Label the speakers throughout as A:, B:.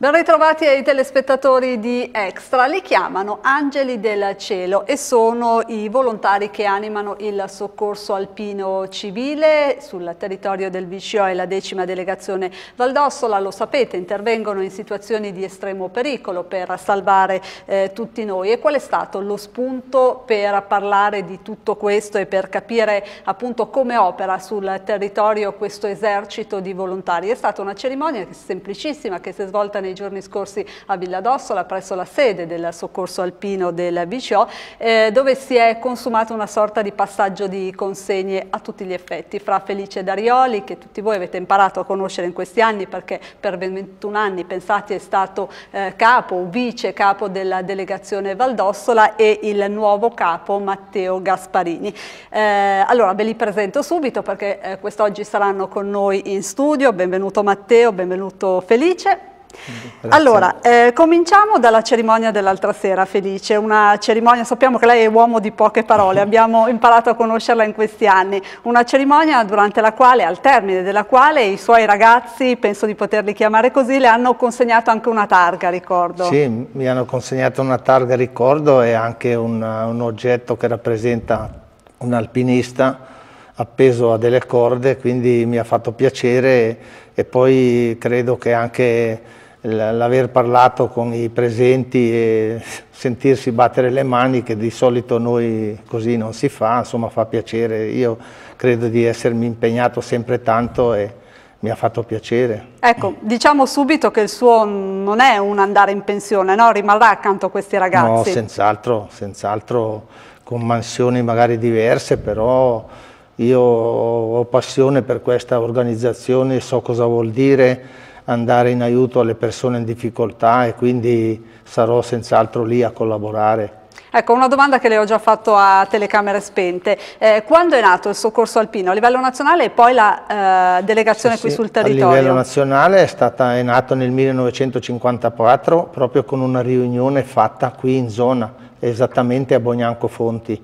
A: Ben ritrovati ai telespettatori di Extra. Li chiamano Angeli del Cielo e sono i volontari che animano il soccorso alpino civile sul territorio del VCO e la decima delegazione Valdossola. Lo sapete, intervengono in situazioni di estremo pericolo per salvare eh, tutti noi. E qual è stato lo spunto per parlare di tutto questo e per capire appunto come opera sul territorio questo esercito di volontari? È stata una cerimonia semplicissima che si è svolta nei nei giorni scorsi a Villa d'Ossola presso la sede del soccorso alpino del BCO eh, dove si è consumato una sorta di passaggio di consegne a tutti gli effetti fra Felice Darioli che tutti voi avete imparato a conoscere in questi anni perché per 21 anni pensate è stato eh, capo o vice capo della delegazione Valdossola e il nuovo capo Matteo Gasparini. Eh, allora ve li presento subito perché eh, quest'oggi saranno con noi in studio, benvenuto Matteo, benvenuto Felice. Grazie. Allora, eh, cominciamo dalla cerimonia dell'altra sera, Felice, una cerimonia, sappiamo che lei è uomo di poche parole, abbiamo imparato a conoscerla in questi anni, una cerimonia durante la quale, al termine della quale i suoi ragazzi, penso di poterli chiamare così, le hanno consegnato anche una targa, ricordo. Sì,
B: mi hanno consegnato una targa, ricordo, e anche un, un oggetto che rappresenta un alpinista appeso a delle corde, quindi mi ha fatto piacere e, e poi credo che anche l'aver parlato con i presenti e sentirsi battere le mani che di solito noi così non si fa, insomma fa piacere. Io credo di essermi impegnato sempre tanto e mi ha fatto piacere. Ecco,
A: diciamo subito che il suo non è un andare in pensione, no? rimarrà accanto a questi ragazzi. No,
B: senz'altro, senz'altro con mansioni magari diverse, però io ho passione per questa organizzazione, so cosa vuol dire andare in aiuto alle persone in difficoltà e quindi sarò senz'altro lì a collaborare.
A: Ecco, una domanda che le ho già fatto a telecamere spente. Eh, quando è nato il soccorso alpino? A livello nazionale e poi la eh, delegazione sì, qui sì, sul territorio? A livello
B: nazionale è, stata, è nato nel 1954 proprio con una riunione fatta qui in zona, esattamente a Bognanco Fonti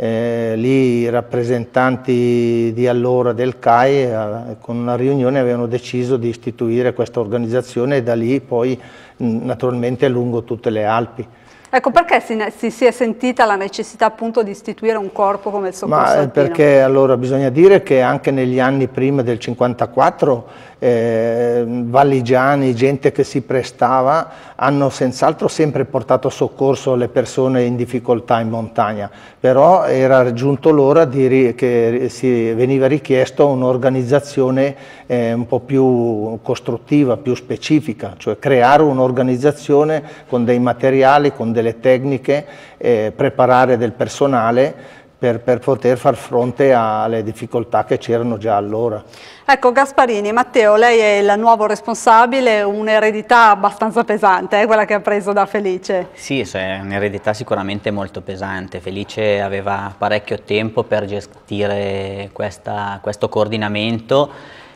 B: eh, lì i rappresentanti di allora del CAI eh, con una riunione avevano deciso di istituire questa organizzazione e da lì poi naturalmente lungo tutte le Alpi.
A: Ecco, perché si, si, è sentita la necessità appunto di istituire un corpo come il soccorso Ma eh, Perché
B: allora bisogna dire che anche negli anni prima del 54 eh, valigiani, gente che si prestava, hanno senz'altro sempre portato soccorso alle persone in difficoltà in montagna, però era giunto l'ora che si veniva richiesto un'organizzazione eh, un po' più costruttiva, più specifica, cioè creare un'organizzazione con dei materiali, con delle tecniche, eh, preparare del personale per, per, poter far fronte alle difficoltà che c'erano già allora.
A: Ecco Gasparini, Matteo, lei è il nuovo responsabile, un'eredità abbastanza pesante, eh, quella che ha preso da Felice.
C: Sì, è un'eredità sicuramente molto pesante, Felice aveva parecchio tempo per gestire questa, questo coordinamento,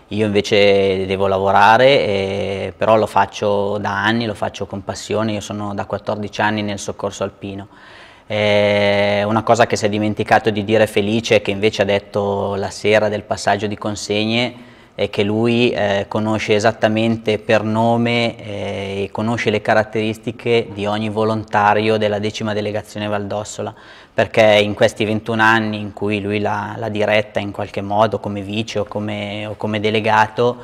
C: io invece devo lavorare, eh, però lo faccio da anni, lo faccio con passione, io sono da 14 anni nel soccorso alpino eh, una cosa che si è dimenticato di dire Felice, che invece ha detto la sera del passaggio di consegne, è che lui eh, conosce esattamente per nome eh, e conosce le caratteristiche di ogni volontario della decima delegazione Valdossola, perché in questi 21 anni in cui lui l'ha diretta in qualche modo come vice o come, o come delegato,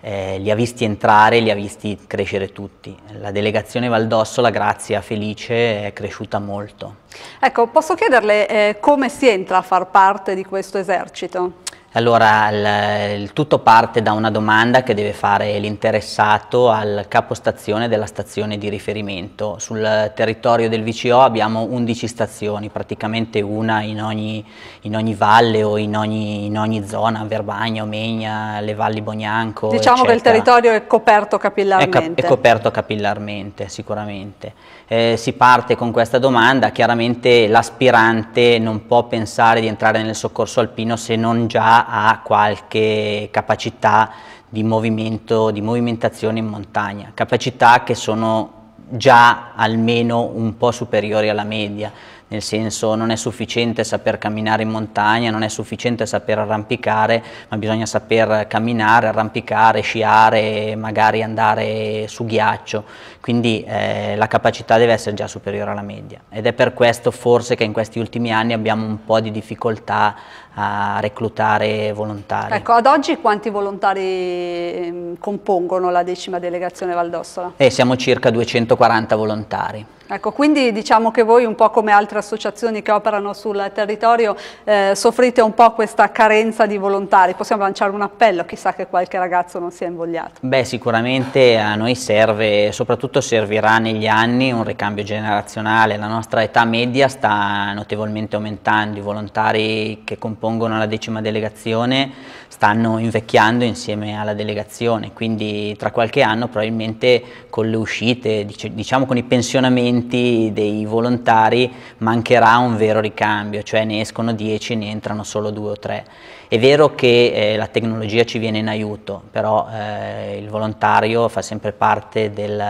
C: eh, li ha visti entrare, li ha visti crescere tutti. La delegazione Valdossola, grazie a Felice, è cresciuta molto.
A: Ecco, posso chiederle eh, come si entra a far parte di questo esercito?
C: Allora, il, il, tutto parte da una domanda che deve fare l'interessato al capostazione della stazione di riferimento. Sul territorio del VCO abbiamo 11 stazioni, praticamente una in ogni, in ogni valle o in ogni, in ogni zona, Verbagna, Omegna, le valli Bognanco. Diciamo eccetera. che il territorio
A: è coperto capillarmente. È, cap è
C: coperto capillarmente, sicuramente. Eh, si parte con questa domanda, chiaramente sicuramente l'aspirante non può pensare di entrare nel soccorso alpino se non già ha qualche capacità di movimento, di movimentazione in montagna, capacità che sono già almeno un po' superiori alla media nel senso non è sufficiente saper camminare in montagna, non è sufficiente saper arrampicare, ma bisogna saper camminare, arrampicare, sciare, magari andare su ghiaccio, quindi eh, la capacità deve essere già superiore alla media ed è per questo forse che in questi ultimi anni abbiamo un po' di difficoltà a reclutare volontari. Ecco,
A: ad oggi quanti volontari ehm, compongono la decima delegazione Valdossola?
C: Eh, siamo circa 240 volontari.
A: Ecco, quindi diciamo che voi un po' come altre associazioni che operano sul territorio eh, soffrite un po' questa carenza di volontari, possiamo lanciare un appello, chissà che qualche ragazzo non sia invogliato.
C: Beh sicuramente a noi serve, soprattutto servirà negli anni un ricambio generazionale, la nostra età media sta notevolmente aumentando, i volontari che compongono oppongono alla decima delegazione stanno invecchiando insieme alla delegazione, quindi tra qualche anno probabilmente con le uscite, diciamo con i pensionamenti dei volontari mancherà un vero ricambio, cioè ne escono 10 e ne entrano solo 2 o 3. È vero che eh, la tecnologia ci viene in aiuto, però eh, il volontario fa sempre parte del,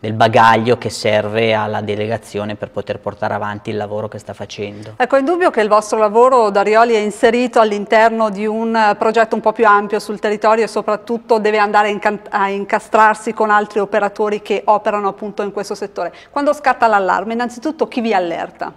C: del bagaglio che serve alla delegazione per poter portare avanti il lavoro che sta facendo.
A: Ecco, è indubbio che il vostro lavoro, Darioli, è inserito all'interno di un un eh, progetto un po' più ampio sul territorio e soprattutto deve andare a incastrarsi con altri operatori che operano appunto in questo settore. Quando scatta l'allarme, innanzitutto chi vi allerta?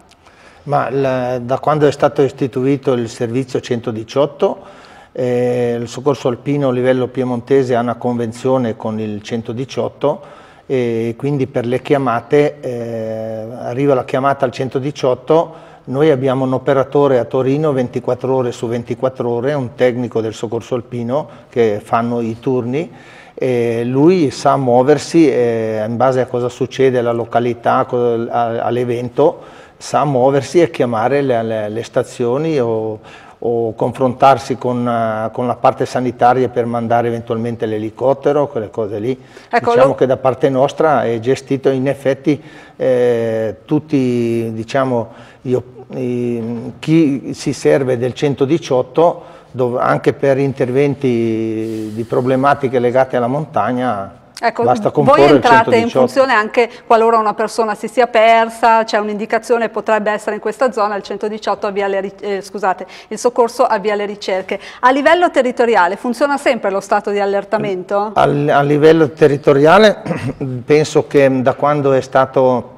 B: Ma la, da quando è stato istituito il servizio 118 eh, il soccorso alpino a livello piemontese ha una convenzione con il 118 e quindi per le chiamate eh, arriva la chiamata al 118 noi abbiamo un operatore a Torino 24 ore su 24 ore, un tecnico del soccorso alpino che fanno i turni e lui sa muoversi eh, in base a cosa succede alla località, all'evento, sa muoversi e chiamare le, le, le stazioni o o confrontarsi con, eh, con, la parte sanitaria per mandare eventualmente l'elicottero, quelle cose lì. Ecco, diciamo lo... che da parte nostra è gestito in effetti eh, tutti, diciamo, io, i, chi si serve del 118 dove, anche per interventi di problematiche legate alla montagna
A: Ecco, voi entrate in funzione anche qualora una persona si sia persa, c'è un'indicazione, potrebbe essere in questa zona, il 118 avvia le, eh, scusate, il soccorso avvia le ricerche. A livello territoriale funziona sempre lo stato di allertamento?
B: a, a livello territoriale penso che da quando è stato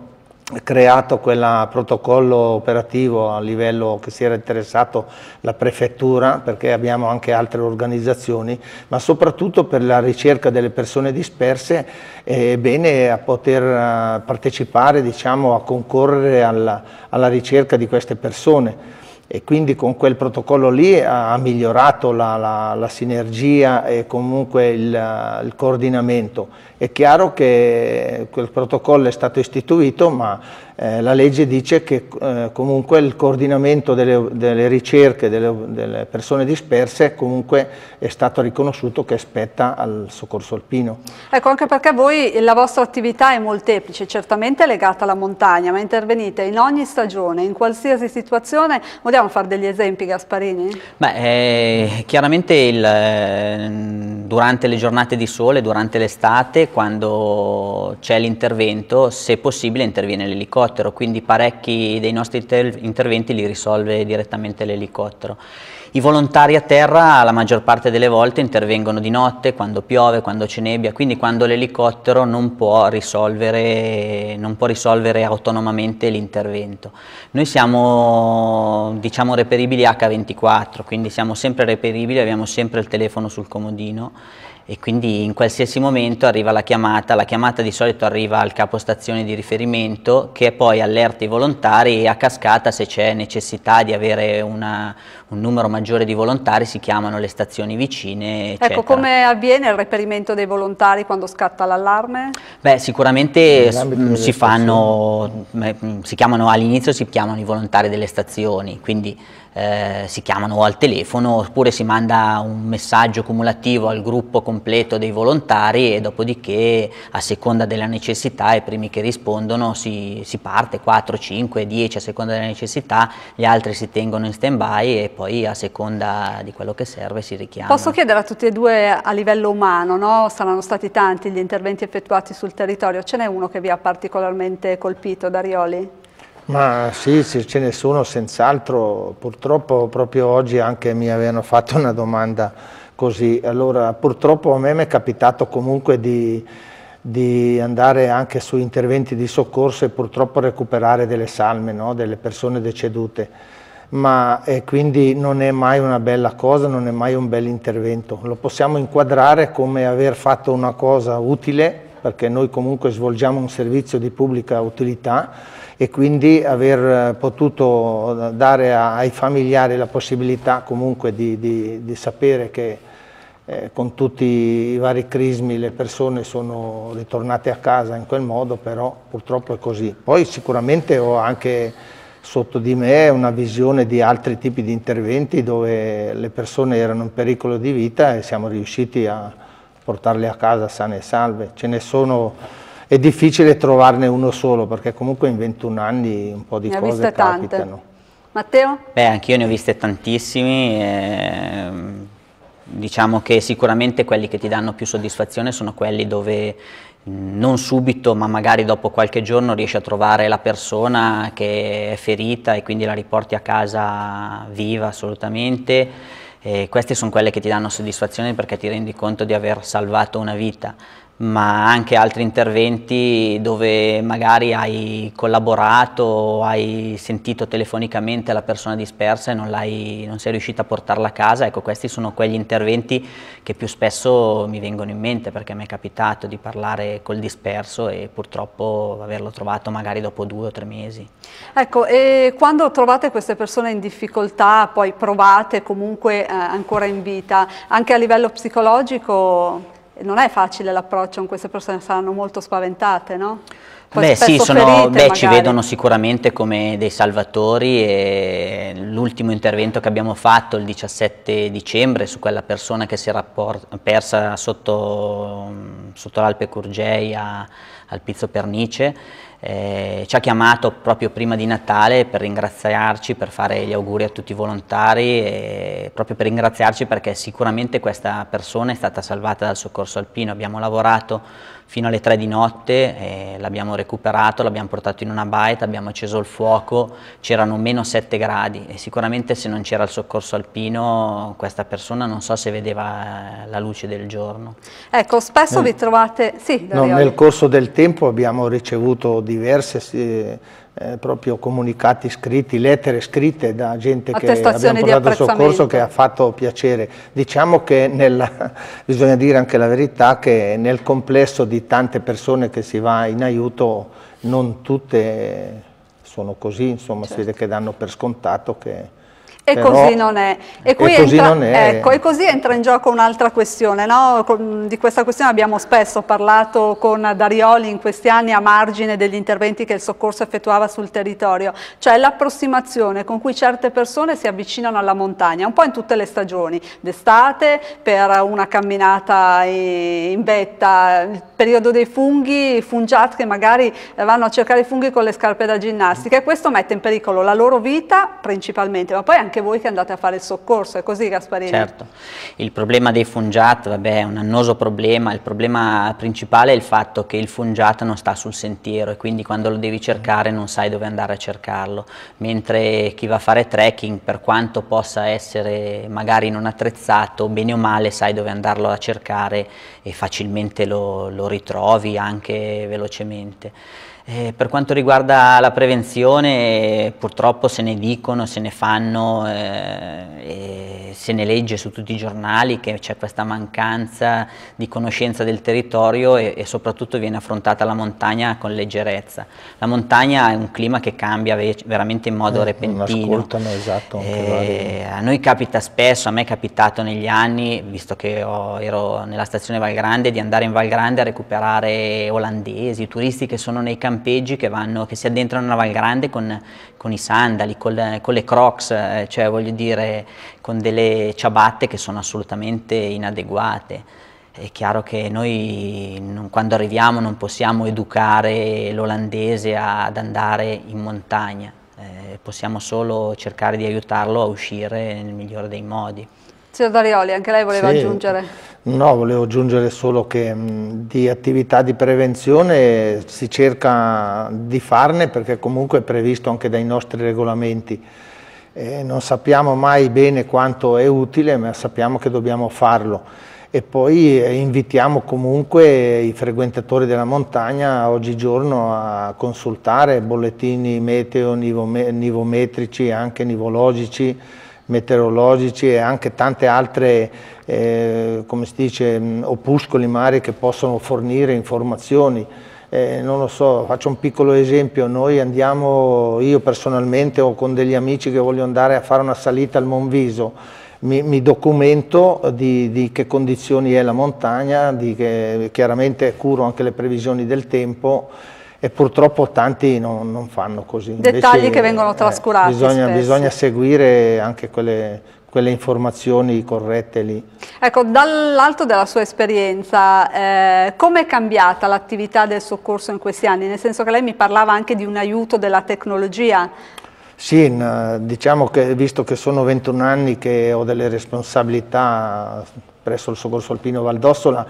B: creato quel protocollo operativo a livello che si era interessato la prefettura perché abbiamo anche altre organizzazioni ma soprattutto per la ricerca delle persone disperse è bene a poter eh, partecipare diciamo, a concorrere alla, alla ricerca di queste persone e quindi con quel protocollo lì ha migliorato la, la, la sinergia e comunque il, il coordinamento è chiaro che quel protocollo è stato istituito, ma eh, la legge dice che eh, comunque il coordinamento delle, delle ricerche delle, delle, persone disperse comunque è stato riconosciuto che spetta al soccorso alpino.
A: Ecco, anche perché voi la vostra attività è molteplice, certamente legata alla montagna, ma intervenite in ogni stagione, in qualsiasi situazione. Vogliamo fare degli esempi, Gasparini?
C: Beh, eh, chiaramente il, eh, durante le giornate di sole, durante l'estate, quando c'è l'intervento, se possibile interviene l'elicottero, quindi parecchi dei nostri interventi li risolve direttamente l'elicottero. I volontari a terra la maggior parte delle volte intervengono di notte, quando piove, quando c'è nebbia, quindi quando l'elicottero non, non può risolvere, autonomamente l'intervento. Noi siamo diciamo, reperibili H24, quindi siamo sempre reperibili, abbiamo sempre il telefono sul comodino e quindi in qualsiasi momento arriva la chiamata, la chiamata di solito arriva al capostazione di riferimento che poi allerta i volontari e a cascata se c'è necessità di avere una, un numero maggiore di volontari si chiamano le stazioni vicine. Ecco, eccetera. Ecco,
A: come avviene il reperimento dei volontari quando scatta l'allarme?
C: Beh, sicuramente si fanno, si all'inizio si chiamano i volontari delle stazioni, quindi eh, si chiamano al telefono oppure si manda un messaggio cumulativo al gruppo completo dei volontari e dopodiché a seconda della necessità i primi che rispondono si, si parte 4, 5, 10 a seconda della necessità, gli altri si tengono in stand by e poi a seconda di quello che serve si richiama. Posso
A: chiedere a tutti e due a livello umano, no? saranno stati tanti gli interventi effettuati sul territorio, ce n'è uno che vi ha particolarmente colpito, Darioli?
B: Ma sì, ce ne sono senz'altro, purtroppo proprio oggi anche mi avevano fatto una domanda così, allora purtroppo a me mi è capitato comunque di, di andare anche su interventi di soccorso e purtroppo recuperare delle salme no? delle persone decedute ma eh, quindi non è mai una bella cosa, non è mai un bel intervento. Lo possiamo inquadrare come aver fatto una cosa utile, perché noi comunque svolgiamo un servizio di pubblica utilità, e quindi aver eh, potuto eh, dare ai familiari la possibilità comunque di, di, di sapere che eh, con tutti i vari crismi le persone sono ritornate a casa in quel modo, però purtroppo è così. Poi sicuramente ho anche sotto di me una visione di altri tipi di interventi dove le persone erano in pericolo di vita e siamo riusciti a portarle a casa sane e salve. Ce ne sono è difficile trovarne uno solo perché comunque in 21 anni un po' di ne cose capitano. Tante.
A: Matteo?
C: Beh, anch'io ne ho viste tantissimi. Ehm, diciamo che sicuramente quelli che ti danno più soddisfazione sono quelli dove non subito ma magari dopo qualche giorno riesci a trovare la persona che è ferita e quindi la riporti a casa viva assolutamente e queste sono quelle che ti danno soddisfazione perché ti rendi conto di aver salvato una vita ma anche altri interventi dove magari hai collaborato, hai sentito telefonicamente la persona dispersa e non, non sei riuscita a portarla a casa, ecco questi sono quegli interventi che più spesso mi vengono in mente perché mi è capitato di parlare col disperso e purtroppo averlo trovato magari dopo due o tre mesi.
A: Ecco, e quando trovate queste persone in difficoltà, poi provate comunque eh, ancora in vita, anche a livello psicologico non è facile l'approccio con queste persone, saranno molto spaventate, no? Poi beh sì, sono, beh, ci vedono
C: sicuramente come dei salvatori e l'ultimo intervento che abbiamo fatto il 17 dicembre su quella persona che si era persa sotto, sotto l'Alpe Curgei a al Pizzo Pernice, eh, ci ha chiamato proprio prima di Natale per ringraziarci, per fare gli auguri a tutti i volontari, e proprio per ringraziarci perché sicuramente questa persona è stata salvata dal soccorso alpino, abbiamo lavorato fino alle 3 di notte, eh, l'abbiamo recuperato, l'abbiamo portato in una baita, abbiamo acceso il fuoco, c'erano meno 7 gradi e sicuramente se non c'era il soccorso alpino questa persona non so se vedeva
B: eh, la luce del giorno.
A: Ecco, spesso nel, vi trovate... Sì, no, nel
B: corso del tempo abbiamo ricevuto diverse... Eh, eh, proprio comunicati scritti, lettere scritte da gente che abbiamo portato soccorso che ha fatto piacere. Diciamo che nella, bisogna dire anche la verità che nel complesso di tante persone che si va in aiuto non tutte sono così, insomma certo. si vede che danno per scontato che e Però, così non
A: è. E, qui e entra, è. Ecco, e così entra in gioco un'altra questione. No? Di questa questione abbiamo spesso parlato con Darioli in questi anni a margine degli interventi che il soccorso effettuava sul territorio, cioè l'approssimazione con cui certe persone si avvicinano alla montagna, un po' in tutte le stagioni, d'estate per una camminata in vetta, il periodo dei funghi, fungiat che magari vanno a cercare i funghi con le scarpe da ginnastica e questo mette in pericolo la loro vita principalmente, ma poi anche siete voi che andate a fare il soccorso, è così Gasparini? Certo,
C: il problema dei fungiat vabbè, è un annoso problema, il problema principale è il fatto che il fungiat non sta sul sentiero e quindi quando lo devi cercare non sai dove andare a cercarlo, mentre chi va a fare trekking per quanto possa essere magari non attrezzato, bene o male sai dove andarlo a cercare e facilmente lo, lo ritrovi anche velocemente. Eh, per quanto riguarda la prevenzione, purtroppo se ne dicono, se ne fanno, eh, se ne legge su tutti i giornali che c'è questa mancanza di conoscenza del territorio e, e, soprattutto viene affrontata la montagna con leggerezza. La montagna è un clima che cambia ve veramente in modo eh, repentino. Ascoltano,
B: esatto. Eh,
C: vari... a noi capita spesso, a me è capitato negli anni, visto che ho, ero nella stazione Valgrande, di andare in Valgrande a recuperare olandesi, turisti che sono nei campi campeggi che, vanno, che si addentrano nella Val Grande con, con i sandali, col, con le crocs, eh, cioè voglio dire con delle ciabatte che sono assolutamente inadeguate. È chiaro che noi non, quando arriviamo non possiamo educare l'olandese ad andare in montagna, eh, possiamo solo cercare
B: di aiutarlo a uscire nel migliore dei modi.
A: Signor Darioli, anche lei voleva sì. aggiungere.
B: No, volevo aggiungere solo che di attività di prevenzione si cerca di farne perché comunque è previsto anche dai nostri regolamenti. Eh, non sappiamo mai bene quanto è utile, ma sappiamo che dobbiamo farlo. E poi eh, invitiamo comunque i frequentatori della montagna oggigiorno a consultare bollettini meteo, nivometrici, anche nivologici, meteorologici e anche tante altre eh, come si dice, opuscoli mari che possono fornire informazioni. Eh, non lo so, faccio un piccolo esempio, noi andiamo, io personalmente o con degli amici che voglio andare a fare una salita al Monviso, mi, mi documento di, di, che condizioni è la montagna, che, chiaramente curo anche le previsioni del tempo, e purtroppo tanti non, non fanno così. Dettagli Invece, che vengono eh,
A: trascurati. Eh, bisogna, bisogna,
B: seguire anche quelle, quelle, informazioni corrette lì.
A: Ecco, dall'alto della sua esperienza, eh, come è cambiata l'attività del soccorso in questi anni? Nel senso che lei mi parlava anche di un aiuto della tecnologia.
B: Sì, diciamo che visto che sono 21 anni che ho delle responsabilità presso il soccorso alpino Valdossola,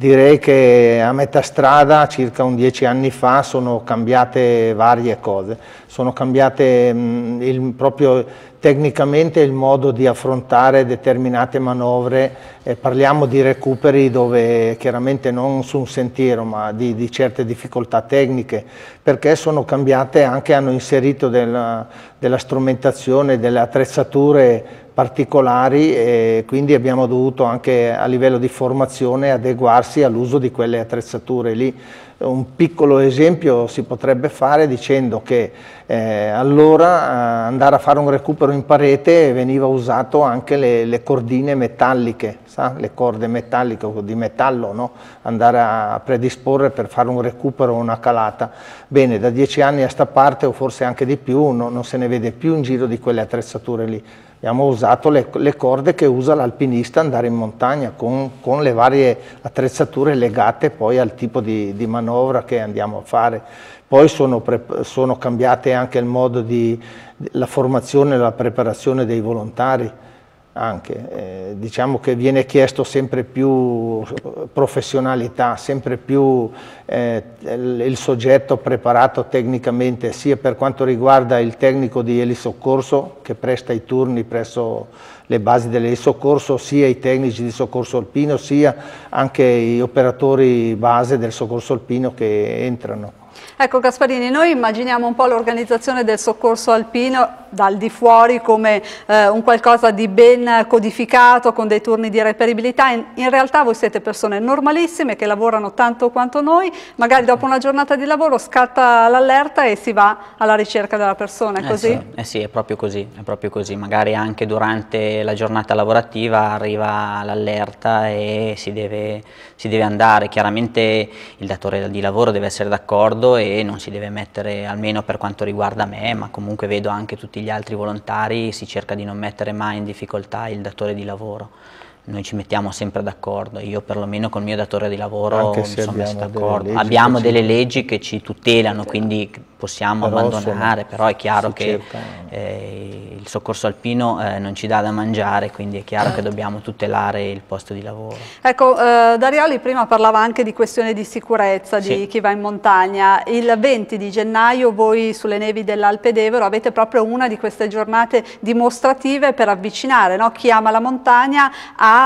B: Direi che a metà strada, circa un dieci anni fa, sono cambiate varie cose. Sono cambiate mh, mm, il, proprio tecnicamente il modo di affrontare determinate manovre. Eh, parliamo di recuperi dove chiaramente non su un sentiero, ma di, di certe difficoltà tecniche, perché sono cambiate anche, hanno inserito della, della strumentazione, delle attrezzature particolari e quindi abbiamo dovuto anche a livello di formazione adeguarsi all'uso di quelle attrezzature lì. Un piccolo esempio si potrebbe fare dicendo che eh, allora eh, andare a fare un recupero in parete veniva usato anche le, le cordine metalliche, sa? le corde metalliche o di metallo, no? andare a predisporre per fare un recupero o una calata. Bene, da dieci anni a sta parte o forse anche di più no, non se ne vede più in giro di quelle attrezzature lì abbiamo usato le, le corde che usa l'alpinista andare in montagna con, con, le varie attrezzature legate poi al tipo di, di manovra che andiamo a fare. Poi sono, sono cambiate anche il modo di la formazione e la preparazione dei volontari anche. Eh, diciamo che viene chiesto sempre più professionalità, sempre più eh, il soggetto preparato tecnicamente, sia per quanto riguarda il tecnico di elisoccorso che presta i turni presso le basi dell'elisoccorso, sia i tecnici di soccorso alpino, sia anche gli operatori base del soccorso alpino che entrano.
A: Ecco Gasparini, noi immaginiamo un po' l'organizzazione del soccorso alpino dal di fuori come eh, un qualcosa di ben codificato con dei turni di reperibilità, in, in, realtà voi siete persone normalissime che lavorano tanto quanto noi, magari dopo una giornata di lavoro scatta l'allerta e si va alla ricerca della persona, è eh così? Eh sì,
C: eh sì è, proprio così, è proprio così, magari anche durante la giornata lavorativa arriva l'allerta e si deve, si deve andare, chiaramente il datore di lavoro deve essere d'accordo e non si deve mettere, almeno per quanto riguarda me, ma comunque vedo anche tutti gli altri volontari si cerca di non mettere mai in difficoltà il datore di lavoro noi ci mettiamo sempre d'accordo, io perlomeno col mio datore di lavoro mi sono messo d'accordo. abbiamo delle leggi che ci tutelano, quindi possiamo però abbandonare, sono... però è chiaro che eh, il soccorso alpino eh, non ci dà da mangiare, quindi è chiaro che dobbiamo tutelare il posto di lavoro.
A: Ecco, eh, Darioli prima parlava anche di questione di sicurezza di sì. chi va in montagna. Il 20 di gennaio voi sulle nevi dell'Alpe d'Evero avete proprio una di queste giornate dimostrative per avvicinare no? chi ama la montagna a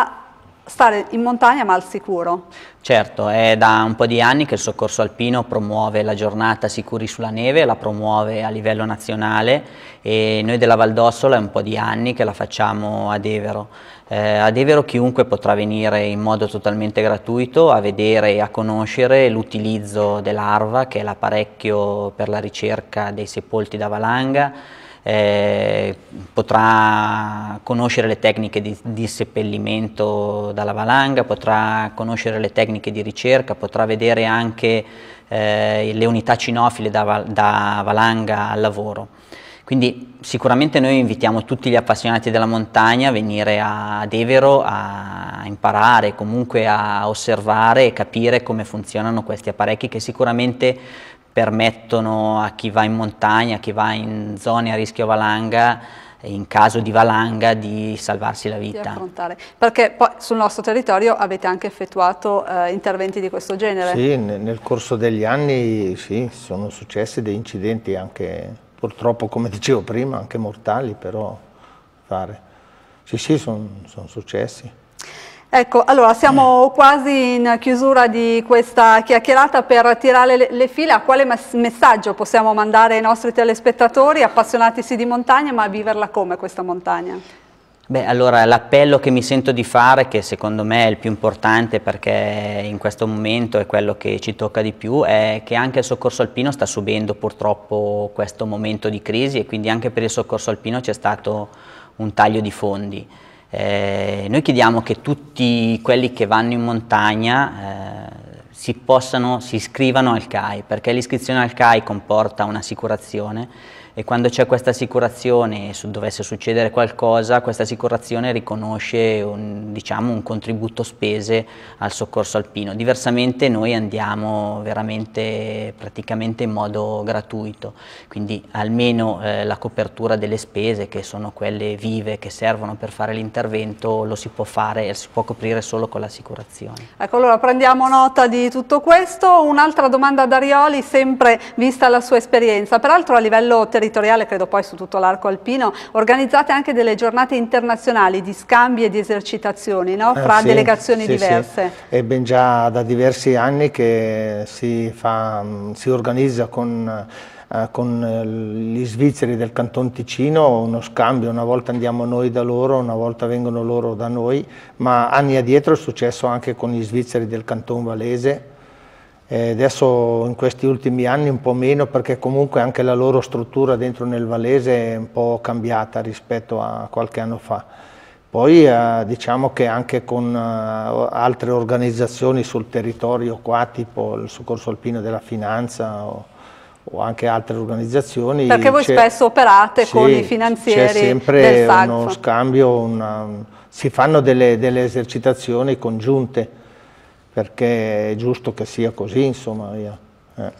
A: stare in montagna ma al sicuro.
C: Certo, è da un po' di anni che il Soccorso Alpino promuove la giornata Sicuri sulla Neve, la promuove a livello nazionale e noi della Valdossola è un po' di anni che la facciamo ad Evero. Eh, ad Evero chiunque potrà venire in modo totalmente gratuito a vedere e a conoscere l'utilizzo dell'ARVA che è l'apparecchio per la ricerca dei sepolti da valanga eh, potrà conoscere le tecniche di, di seppellimento dalla valanga, potrà conoscere le tecniche di ricerca, potrà vedere anche eh, le unità cinofile da, da valanga al lavoro. Quindi sicuramente noi invitiamo tutti gli appassionati della montagna a venire ad Evero a imparare, comunque a osservare e capire come funzionano questi apparecchi che sicuramente permettono a chi va in montagna, a chi va in zone a rischio valanga, in caso di valanga, di salvarsi la vita.
A: Perché poi sul nostro territorio avete anche effettuato eh, interventi di questo genere?
B: Sì, nel corso degli anni sì, sono successi dei incidenti anche, purtroppo come dicevo prima, anche mortali, però fare. Sì, sì, sono son successi.
A: Ecco, allora siamo eh. quasi in chiusura di questa chiacchierata per tirare le, le file. A quale messaggio possiamo mandare ai nostri telespettatori, appassionatisi di montagna, ma a viverla come questa montagna?
C: Beh, allora l'appello che mi sento di fare, che secondo me è il più importante perché in questo momento è quello che ci tocca di più, è che anche il soccorso alpino sta subendo purtroppo questo momento di crisi e quindi anche per il soccorso alpino c'è stato un taglio di fondi. Eh, noi chiediamo che tutti quelli che vanno in montagna eh, si, possano, si iscrivano al CAI, perché l'iscrizione al CAI comporta un'assicurazione, e quando c'è questa assicurazione e se dovesse succedere qualcosa, questa assicurazione riconosce un, diciamo, un contributo spese al soccorso alpino. Diversamente noi andiamo veramente praticamente in modo gratuito, quindi almeno eh, la copertura delle spese che sono quelle vive che servono per fare l'intervento lo si può fare e si può coprire solo con
A: l'assicurazione. Ecco allora prendiamo nota di tutto questo, un'altra domanda da Arioli sempre vista la sua esperienza, peraltro a livello territoriale territoriale, credo poi su tutto l'arco alpino, organizzate anche delle giornate internazionali di scambi e di esercitazioni no? Eh, fra eh, sì, delegazioni sì, diverse.
B: Sì. È ben già da diversi anni che si, fa, mm, si organizza con eh, con eh, gli svizzeri del Canton Ticino uno scambio, una volta andiamo noi da loro, una volta vengono loro da noi, ma anni addietro è successo anche con gli svizzeri del Canton Valese, eh, adesso in questi ultimi anni un po' meno perché comunque anche la loro struttura dentro nel Valese è un po' cambiata rispetto a qualche anno fa. Poi eh, diciamo che anche con eh, altre organizzazioni sul territorio qua, tipo il Soccorso Alpino della Finanza o, o anche altre organizzazioni. Perché voi spesso
A: operate sì, con i finanzieri C'è sempre uno
B: scambio, una, si fanno delle, delle esercitazioni congiunte perché è giusto che sia così, insomma. Eh.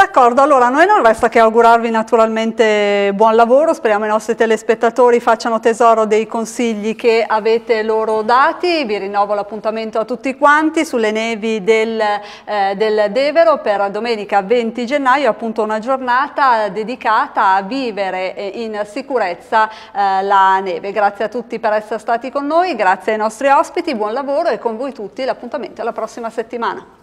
A: D'accordo, allora a noi non resta che augurarvi naturalmente buon lavoro, speriamo i nostri telespettatori facciano tesoro dei consigli che avete loro dati, vi rinnovo l'appuntamento a tutti quanti sulle nevi del, eh, del, Devero per domenica 20 gennaio, appunto una giornata dedicata a vivere eh, in sicurezza eh, la neve. Grazie a tutti per essere stati con noi, grazie ai nostri ospiti, buon lavoro e con voi tutti l'appuntamento alla prossima settimana.